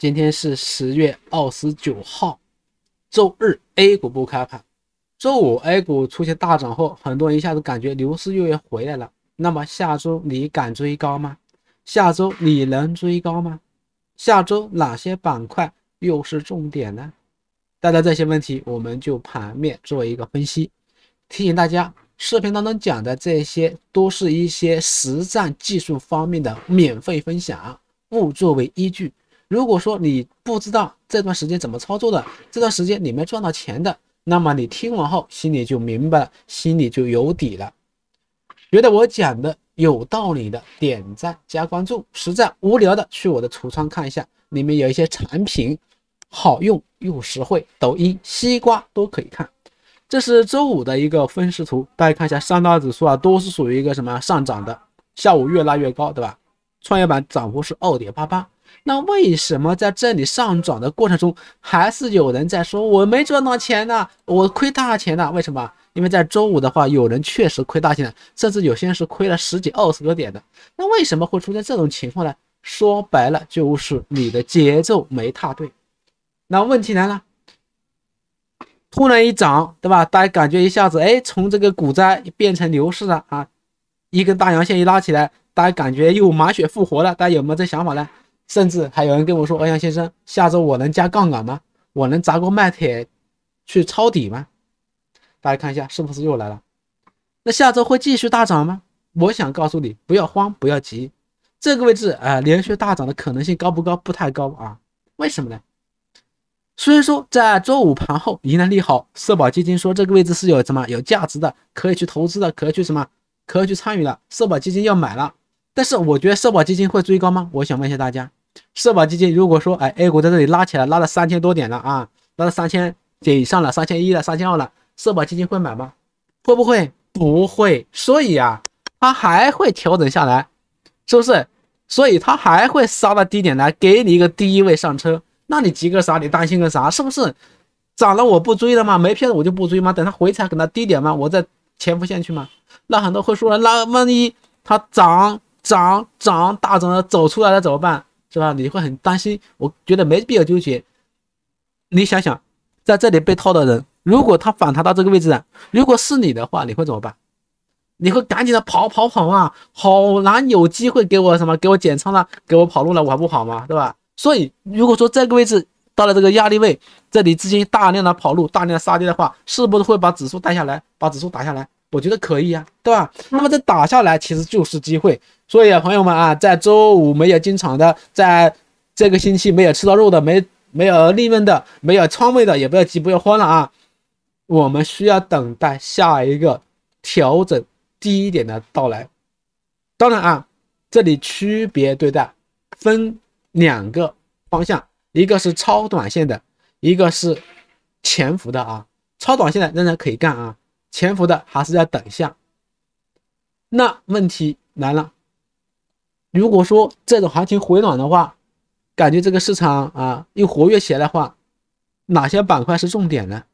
今天是十月二十九号，周日 A 股不开盘。周五 A 股出现大涨后，很多人一下子感觉牛市又要回来了。那么下周你敢追高吗？下周你能追高吗？下周哪些板块又是重点呢？带着这些问题，我们就盘面做一个分析。提醒大家，视频当中讲的这些都是一些实战技术方面的免费分享，不作为依据。如果说你不知道这段时间怎么操作的，这段时间你没赚到钱的，那么你听完后心里就明白了，心里就有底了。觉得我讲的有道理的，点赞加关注。实在无聊的，去我的橱窗看一下，里面有一些产品，好用又实惠。抖音、西瓜都可以看。这是周五的一个分时图，大家看一下三大指数啊，都是属于一个什么上涨的，下午越拉越高，对吧？创业板涨幅是二点八八。那为什么在这里上涨的过程中，还是有人在说我没赚到钱呢？我亏大钱了，为什么？因为在周五的话，有人确实亏大钱了，甚至有些人是亏了十几、二十多点的。那为什么会出现这种情况呢？说白了就是你的节奏没踏对。那问题来了，突然一涨，对吧？大家感觉一下子，哎，从这个股灾变成牛市了啊！一根大阳线一拉起来，大家感觉又满血复活了。大家有没有这想法呢？甚至还有人跟我说：“欧阳先生，下周我能加杠杆吗？我能砸锅卖铁去抄底吗？”大家看一下，是不是又来了？那下周会继续大涨吗？我想告诉你，不要慌，不要急。这个位置啊，连续大涨的可能性高不高？不太高啊。为什么呢？虽然说在周五盘后迎来利好，社保基金说这个位置是有什么有价值的，可以去投资的，可以去什么，可以去参与了。社保基金要买了，但是我觉得社保基金会追高吗？我想问一下大家。社保基金如果说哎，A 股在这里拉起来，拉了三千多点了啊，拉了三千点以上了，三千一了，三千二了，社保基金会买吗？会不会？不会。所以啊，它还会调整下来，是不是？所以它还会杀到低点来，给你一个低位上车。那你急个啥？你担心个啥？是不是？涨了我不追了吗？没票子我就不追吗？等它回踩，等它低点吗？我在潜伏线去吗？那很多会说，了，那万一它涨涨涨大涨了走出来了怎么办？是吧？你会很担心，我觉得没必要纠结。你想想，在这里被套的人，如果他反弹到这个位置啊，如果是你的话，你会怎么办？你会赶紧的跑跑跑啊！好难有机会给我什么给我减仓了，给我跑路了，我还不跑吗？对吧？所以如果说这个位置到了这个压力位，这里资金大量的跑路，大量的杀跌的话，是不是会把指数带下来，把指数打下来？我觉得可以呀，对吧？那么这打下来其实就是机会，所以啊，朋友们啊，在周五没有进场的，在这个星期没有吃到肉的、没没有利润的、没有仓位的，也不要急，不要慌了啊！我们需要等待下一个调整低点的到来。当然啊，这里区别对待，分两个方向，一个是超短线的，一个是潜伏的啊。超短线的仍然可以干啊。潜伏的还是要等一下。那问题来了，如果说这种行情回暖的话，感觉这个市场啊又活跃起来的话，哪些板块是重点呢？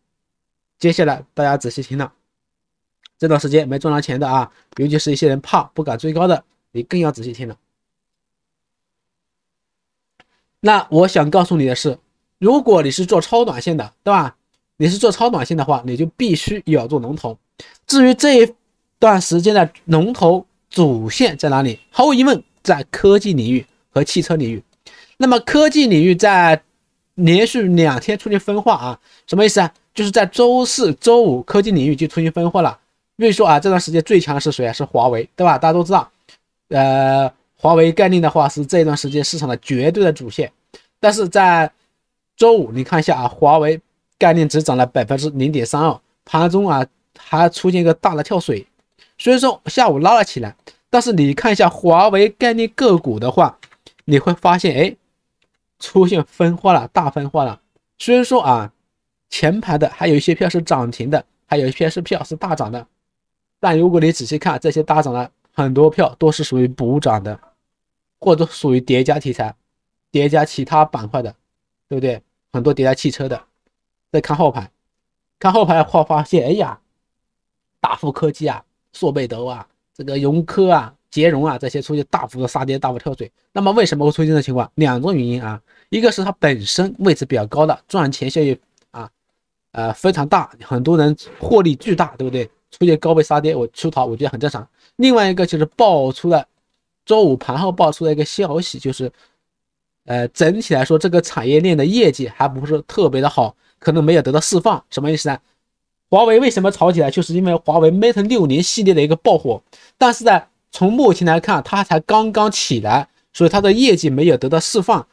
接下来大家仔细听了，这段时间没赚到钱的啊，尤其是一些人怕不敢追高的，你更要仔细听了。那我想告诉你的是，如果你是做超短线的，对吧？你是做超短线的话，你就必须咬住龙头。至于这一段时间的龙头主线在哪里，毫无疑问，在科技领域和汽车领域。那么科技领域在连续两天出现分化啊，什么意思啊？就是在周四、周五科技领域就出现分化了。比如说啊，这段时间最强的是谁啊？是华为，对吧？大家都知道，呃，华为概念的话是这一段时间市场的绝对的主线。但是在周五，你看一下啊，华为。概念只涨了百分之零点三二，盘中啊还出现一个大的跳水，所以说下午拉了起来。但是你看一下华为概念个股的话，你会发现哎出现分化了，大分化了。虽然说啊前排的还有一些票是涨停的，还有一些是票是大涨的，但如果你仔细看这些大涨的很多票都是属于补涨的，或者属于叠加题材，叠加其他板块的，对不对？很多叠加汽车的。再看后排，看后排后发现，哎呀，大富科技啊、硕贝德啊、这个融科啊、捷荣啊这些出现大幅的杀跌、大幅跳水。那么为什么会出现这种情况？两种原因啊，一个是它本身位置比较高的赚钱效益啊，呃非常大，很多人获利巨大，对不对？出现高位杀跌，我出逃，我觉得很正常。另外一个就是爆出了周五盘后爆出的一个消息，就是呃整体来说这个产业链的业绩还不是特别的好。可能没有得到释放，什么意思呢？华为为什么炒起来，就是因为华为 Mate 六零系列的一个爆火。但是呢，从目前来看，它才刚刚起来，所以它的业绩没有得到释放。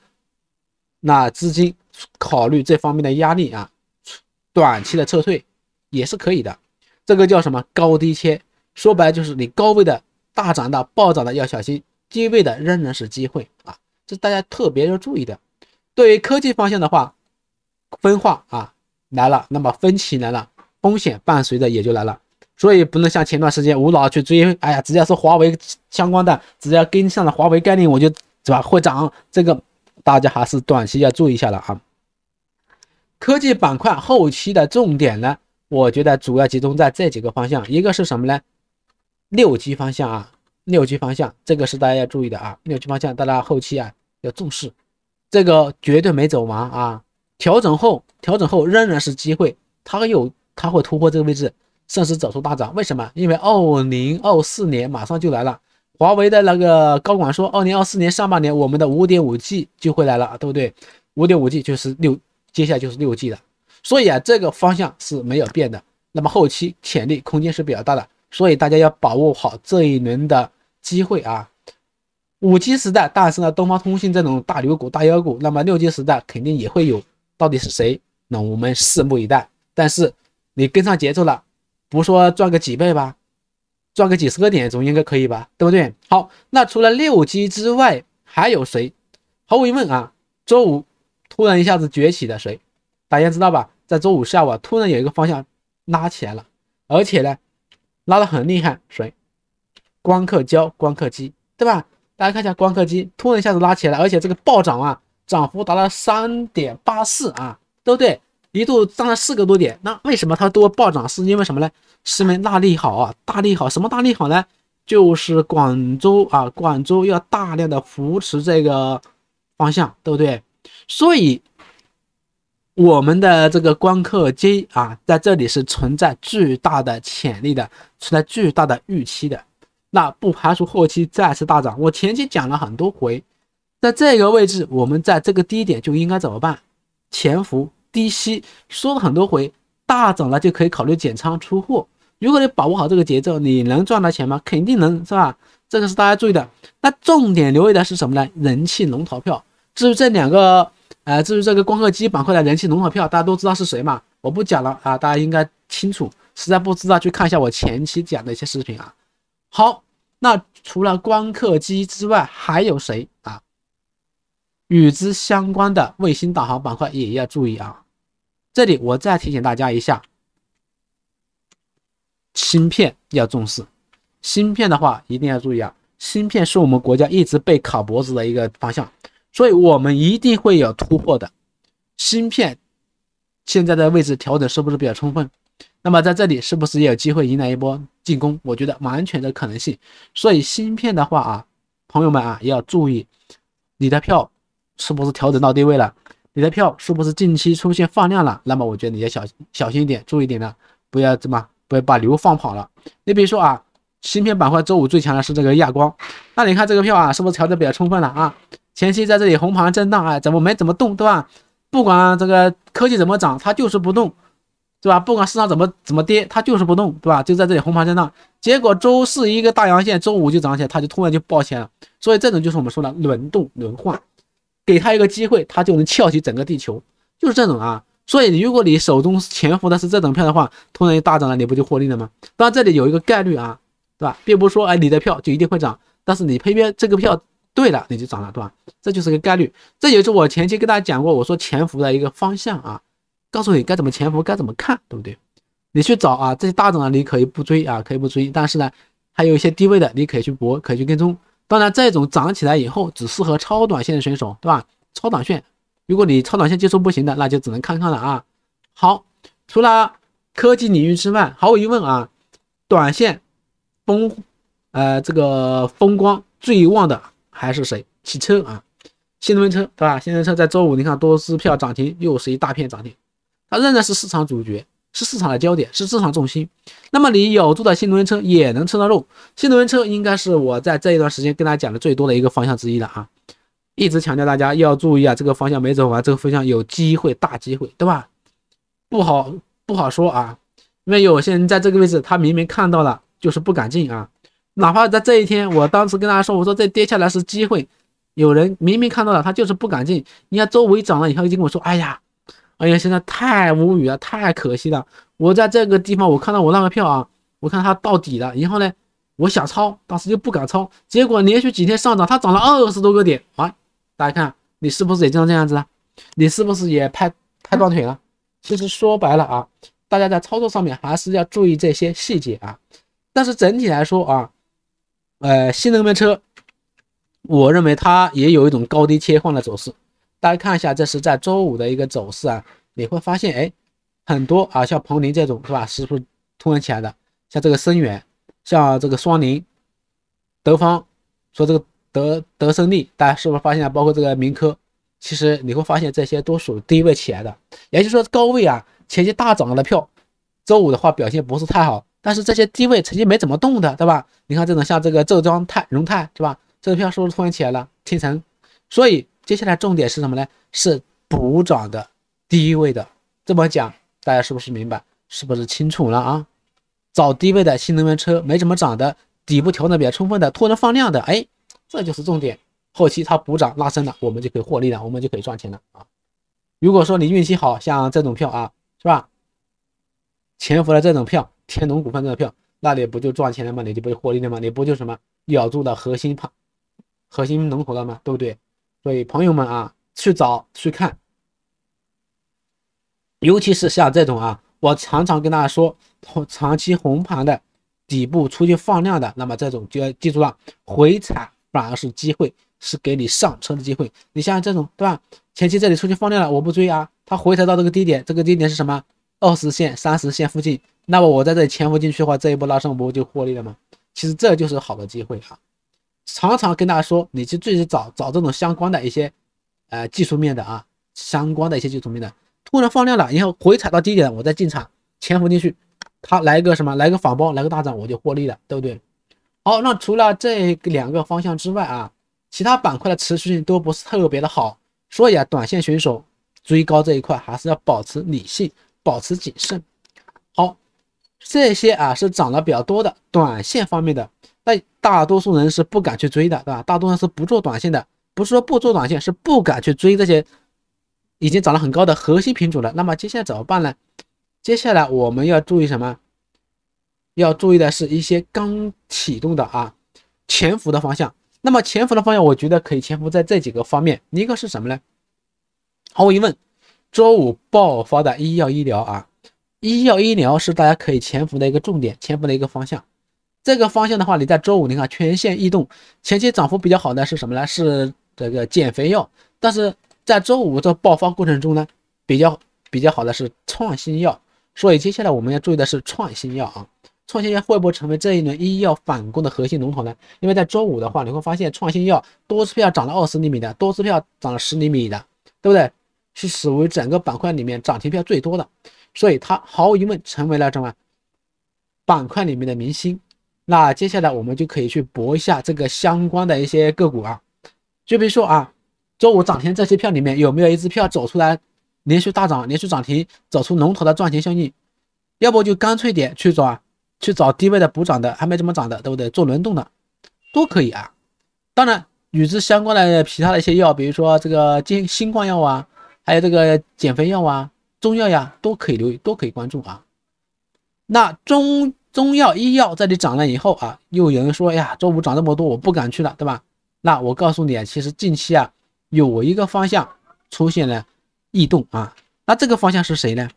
那资金考虑这方面的压力啊，短期的撤退也是可以的。这个叫什么？高低切，说白就是你高位的大涨的、暴涨的要小心，低位的仍然是机会啊，这大家特别要注意的。对于科技方向的话。分化啊来了，那么分歧来了，风险伴随着也就来了，所以不能像前段时间无脑去追，哎呀，只要是华为相关的，只要跟上了华为概念，我就对吧会涨。这个大家还是短期要注意一下了啊。科技板块后期的重点呢，我觉得主要集中在这几个方向，一个是什么呢？六 G 方向啊，六 G 方向，这个是大家要注意的啊，六 G 方向大家后期啊要重视，这个绝对没走完啊。调整后，调整后仍然是机会，它有它会突破这个位置，甚至走出大涨。为什么？因为二零二四年马上就来了。华为的那个高管说，二零二四年上半年我们的五点五 G 就会来了，对不对？五点五 G 就是六，接下来就是六 G 了。所以啊，这个方向是没有变的。那么后期潜力空间是比较大的，所以大家要把握好这一轮的机会啊。五 G 时代诞生了东方通信这种大牛股、大妖股，那么六 G 时代肯定也会有。到底是谁？那我们拭目以待。但是你跟上节奏了，不说赚个几倍吧，赚个几十个点总应该可以吧，对不对？好，那除了六基之外，还有谁？毫无疑问啊，周五突然一下子崛起的谁？大家知道吧？在周五下午啊，突然有一个方向拉起来了，而且呢，拉得很厉害。谁？光刻胶、光刻机，对吧？大家看一下，光刻机突然一下子拉起来了，而且这个暴涨啊！涨幅达到三点八四啊，对不对？一度涨了四个多点。那为什么它多暴涨？是因为什么呢？是因为大利好啊，大利好什么大利好呢？就是广州啊，广州要大量的扶持这个方向，对不对？所以我们的这个光刻机啊，在这里是存在巨大的潜力的，存在巨大的预期的。那不排除后期再次大涨。我前期讲了很多回。在这个位置，我们在这个低点就应该怎么办？潜伏低吸，说了很多回，大涨了就可以考虑减仓出货。如果你把握好这个节奏，你能赚到钱吗？肯定能，是吧？这个是大家注意的。那重点留意的是什么呢？人气龙头票。至于这两个，呃，至于这个光刻机板块的人气龙头票，大家都知道是谁嘛？我不讲了啊，大家应该清楚。实在不知道，去看一下我前期讲的一些视频啊。好，那除了光刻机之外，还有谁啊？与之相关的卫星导航板块也要注意啊！这里我再提醒大家一下，芯片要重视。芯片的话一定要注意啊！芯片是我们国家一直被卡脖子的一个方向，所以我们一定会有突破的。芯片现在的位置调整是不是比较充分？那么在这里是不是也有机会迎来一波进攻？我觉得完全的可能性。所以芯片的话啊，朋友们啊，要注意你的票。是不是调整到低位了？你的票是不是近期出现放量了？那么我觉得你要小小心一点，注意一点了，不要怎么不要把牛放跑了。你比如说啊，芯片板块周五最强的是这个亚光，那你看这个票啊，是不是调整比较充分了啊？前期在这里红盘震荡啊，怎么没怎么动，对吧？不管这个科技怎么涨，它就是不动，对吧？不管市场怎么怎么跌，它就是不动，对吧？就在这里红盘震荡，结果周四一个大阳线，周五就涨起来，它就突然就爆来了。所以这种就是我们说的轮动轮换。给他一个机会，他就能翘起整个地球，就是这种啊。所以，如果你手中潜伏的是这种票的话，突然一大涨了，你不就获利了吗？当然，这里有一个概率啊，对吧？并不是说哎你的票就一定会涨，但是你偏偏这个票对了，你就涨了，对吧？这就是个概率，这也是我前期跟大家讲过，我说潜伏的一个方向啊，告诉你该怎么潜伏，该怎么看，对不对？你去找啊，这些大涨的你可以不追啊，可以不追，但是呢，还有一些低位的你可以去搏，可以去跟踪。当然，这种涨起来以后，只适合超短线的选手，对吧？超短线，如果你超短线技术不行的，那就只能看看了啊。好，除了科技领域之外，毫无疑问啊，短线风，呃，这个风光最旺的还是谁？汽车啊，新能源车，对吧？新能源车在周五，你看多支票涨停，又是一大片涨停，它仍然是市场主角。是市场的焦点，是市场重心。那么你咬住的新能源车也能撑得住。新能源车应该是我在这一段时间跟大家讲的最多的一个方向之一了啊。一直强调大家要注意啊，这个方向没走完，这个方向有机会，大机会，对吧？不好不好说啊，因为有些人在这个位置，他明明看到了，就是不敢进啊。哪怕在这一天，我当时跟大家说，我说这跌下来是机会，有人明明看到了，他就是不敢进。你看周围涨了以后，就跟我说，哎呀。哎呀，现在太无语了，太可惜了。我在这个地方，我看到我那个票啊，我看它到底了。然后呢，我想抄，当时就不敢抄，结果连续几天上涨，它涨了二十多个点。啊。大家看，你是不是也经常这样子啊？你是不是也拍拍断腿了？其实说白了啊，大家在操作上面还是要注意这些细节啊。但是整体来说啊，呃，新能源车，我认为它也有一种高低切换的走势。大家看一下，这是在周五的一个走势啊，你会发现，哎，很多啊，像彭林这种是吧？是不是突然起来的？像这个生源，像这个双林德方，说这个德德胜利，大家是不是发现，包括这个明科？其实你会发现，这些都属于低位起来的。也就是说，高位啊，前期大涨的票，周五的话表现不是太好。但是这些低位，曾经没怎么动的，对吧？你看这种像这个浙江泰荣泰是吧？这个票是不是突然起来了？天成，所以。接下来重点是什么呢？是补涨的低位的，这么讲，大家是不是明白？是不是清楚了啊？找低位的新能源车没怎么涨的，底部调整比较充分的，拖着放量的，哎，这就是重点。后期它补涨拉升了，我们就可以获利了，我们就可以赚钱了啊！如果说你运气好像这种票啊，是吧？潜伏了这种票，天龙股份这种票，那你不就赚钱了吗？你不就获利了吗？你不就什么咬住了核心盘、核心龙头了吗？对不对？所以朋友们啊，去找去看，尤其是像这种啊，我常常跟大家说，长期红盘的底部出去放量的，那么这种就要记住了，回踩反而是机会，是给你上车的机会。你像这种对吧？前期这里出去放量了，我不追啊，它回调到这个低点，这个低点是什么？二十线、三十线附近，那么我在这里潜伏进去的话，这一波拉升不就获利了吗？其实这就是好的机会哈。常常跟大家说，你去自己找找这种相关的一些，呃，技术面的啊，相关的一些技术面的，突然放量了，然后回踩到低点，我再进场潜伏进去，它来一个什么，来个反包，来个大涨，我就获利了，对不对？好，那除了这两个方向之外啊，其他板块的持续性都不是特别的好，所以啊，短线选手追高这一块还是要保持理性，保持谨慎。好，这些啊是涨得比较多的短线方面的。那大多数人是不敢去追的，对吧？大多数人是不做短线的，不是说不做短线，是不敢去追这些已经涨了很高的核心品种了。那么接下来怎么办呢？接下来我们要注意什么？要注意的是一些刚启动的啊，潜伏的方向。那么潜伏的方向，我觉得可以潜伏在这几个方面。一个是什么呢？毫无疑问，周五爆发的医药医疗啊，医药医疗是大家可以潜伏的一个重点，潜伏的一个方向。这个方向的话，你在周五你看全线异动，前期涨幅比较好的是什么呢？是这个减肥药，但是在周五这爆发过程中呢，比较比较好的是创新药。所以接下来我们要注意的是创新药啊，创新药会不会成为这一轮医药反攻的核心龙头呢？因为在周五的话，你会发现创新药多支票涨了二十厘米的，多支票涨了十厘米的，对不对？是属于整个板块里面涨停票最多的，所以它毫无疑问成为了什么板块里面的明星。那接下来我们就可以去搏一下这个相关的一些个股啊，就比如说啊，周五涨停这些票里面有没有一只票走出来，连续大涨，连续涨停，走出龙头的赚钱效应？要不就干脆点去找，去找低位的补涨的，还没怎么涨的，对不对？做轮动的都可以啊。当然，与之相关的其他的一些药，比如说这个新新冠药啊，还有这个减肥药啊，中药呀，都可以留，都可以关注啊。那中。中药、医药这里涨了以后啊，又有人说：“哎呀，周五涨这么多，我不敢去了，对吧？”那我告诉你啊，其实近期啊，有一个方向出现了异动啊。那这个方向是谁呢？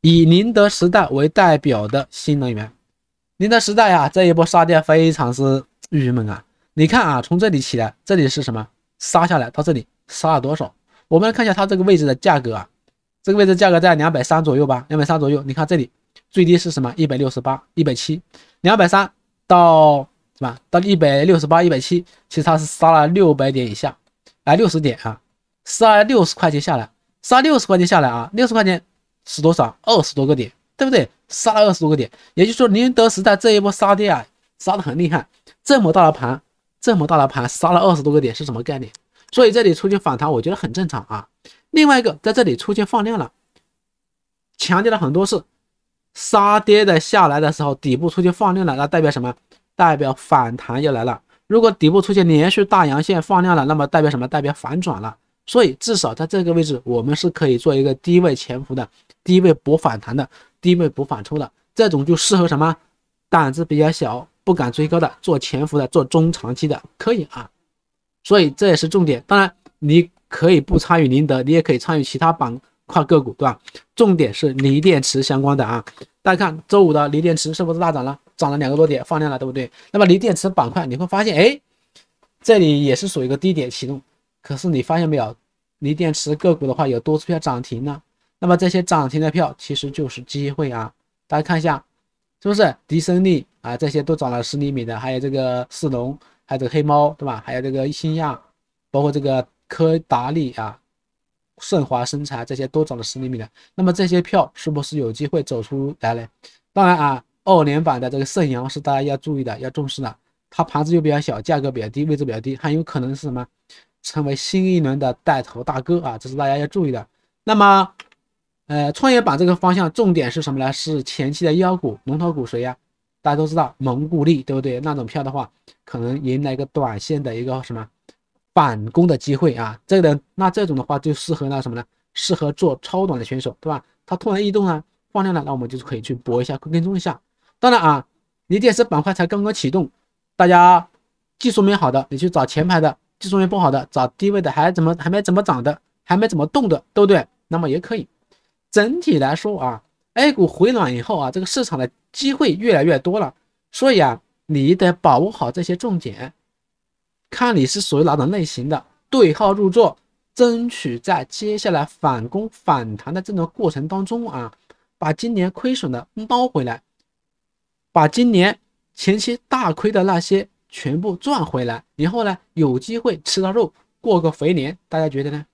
以宁德时代为代表的新能源。宁德时代啊，这一波杀跌非常是郁闷啊。你看啊，从这里起来，这里是什么杀下来？到这里杀了多少？我们来看一下它这个位置的价格啊，这个位置价格在两百三左右吧，两百三左右。你看这里。最低是什么？一百六十八、一百七、两百三到是吧？到一百六十八、一百七，其实它是杀了六百点以下，哎，六十点啊，杀六十块钱下来，杀六十块钱下来啊，六十块钱是多少？二十多个点，对不对？杀了二十多个点，也就是说宁德时代这一波杀跌啊，杀的很厉害。这么大的盘，这么大的盘，杀了二十多个点是什么概念？所以这里出现反弹，我觉得很正常啊。另外一个，在这里出现放量了，强调了很多次。杀跌的下来的时候，底部出现放量了，那代表什么？代表反弹又来了。如果底部出现连续大阳线放量了，那么代表什么？代表反转了。所以至少在这个位置，我们是可以做一个低位潜伏的，低位补反弹的，低位补反抽的。这种就适合什么？胆子比较小，不敢追高的做潜伏的，做中长期的可以啊。所以这也是重点。当然，你可以不参与宁德，你也可以参与其他板。跨个股对吧？重点是锂电池相关的啊！大家看周五的锂电池是不是大涨了？涨了两个多点，放量了，对不对？那么锂电池板块你会发现，哎，这里也是属于一个低点启动。可是你发现没有，锂电池个股的话有多次票涨停了。那么这些涨停的票其实就是机会啊！大家看一下，是不是迪生利啊？这些都涨了十厘米的，还有这个四龙，还有这个黑猫，对吧？还有这个新亚，包括这个科达利啊。盛华生材这些都涨了十厘米了，那么这些票是不是有机会走出来呢？当然啊，二连板的这个盛阳是大家要注意的，要重视的。它盘子又比较小，价格比较低，位置比较低，很有可能是什么成为新一轮的带头大哥啊！这是大家要注意的。那么，呃，创业板这个方向重点是什么呢？是前期的妖股、龙头股谁呀？大家都知道蒙古力，对不对？那种票的话，可能迎来一个短线的一个什么？反攻的机会啊，这个那这种的话就适合那什么呢？适合做超短的选手，对吧？它突然异动了，放量了，那我们就可以去搏一下，跟踪一下。当然啊，锂电池板块才刚刚启动，大家技术面好的，你去找前排的；技术面不好的，找低位的，还怎么还没怎么涨的，还没怎么动的，对不对？那么也可以。整体来说啊，A 股回暖以后啊，这个市场的机会越来越多了，所以啊，你得把握好这些重点。看你是属于哪种类型的，对号入座，争取在接下来反攻反弹的这个过程当中啊，把今年亏损的捞回来，把今年前期大亏的那些全部赚回来，然后呢，有机会吃到肉，过个肥年，大家觉得呢？